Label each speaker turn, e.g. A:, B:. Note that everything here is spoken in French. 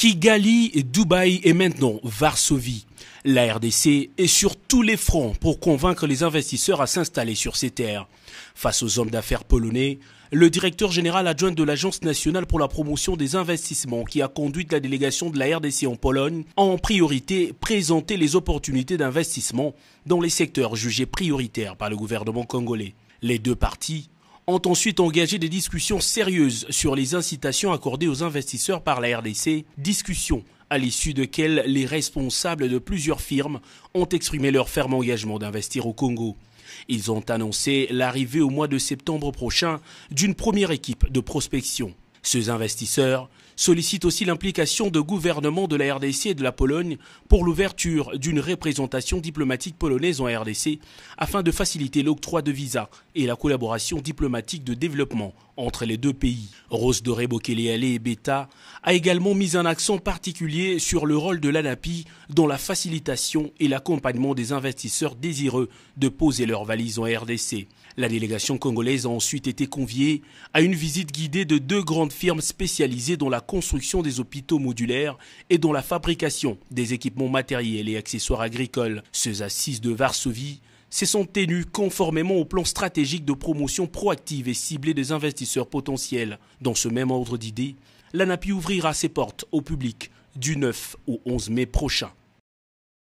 A: Kigali, Dubaï et maintenant Varsovie. La RDC est sur tous les fronts pour convaincre les investisseurs à s'installer sur ces terres. Face aux hommes d'affaires polonais, le directeur général adjoint de l'Agence nationale pour la promotion des investissements qui a conduit la délégation de la RDC en Pologne a en priorité présenté les opportunités d'investissement dans les secteurs jugés prioritaires par le gouvernement congolais. Les deux parties ont ensuite engagé des discussions sérieuses sur les incitations accordées aux investisseurs par la RDC, discussions à l'issue desquelles les responsables de plusieurs firmes ont exprimé leur ferme engagement d'investir au Congo. Ils ont annoncé l'arrivée au mois de septembre prochain d'une première équipe de prospection ces investisseurs sollicitent aussi l'implication de gouvernements de la RDC et de la Pologne pour l'ouverture d'une représentation diplomatique polonaise en RDC afin de faciliter l'octroi de visas et la collaboration diplomatique de développement entre les deux pays. Rose Doré Bokeleale et Beta a également mis un accent particulier sur le rôle de l'ANAPI dans la facilitation et l'accompagnement des investisseurs désireux de poser leurs valises en RDC. La délégation congolaise a ensuite été conviée à une visite guidée de deux grandes firmes spécialisées dans la construction des hôpitaux modulaires et dans la fabrication des équipements matériels et accessoires agricoles. Ces assises de Varsovie se sont tenues conformément au plan stratégique de promotion proactive et ciblée des investisseurs potentiels. Dans ce même ordre d'idées, l'ANAPI ouvrira ses portes au public du 9 au 11 mai prochain.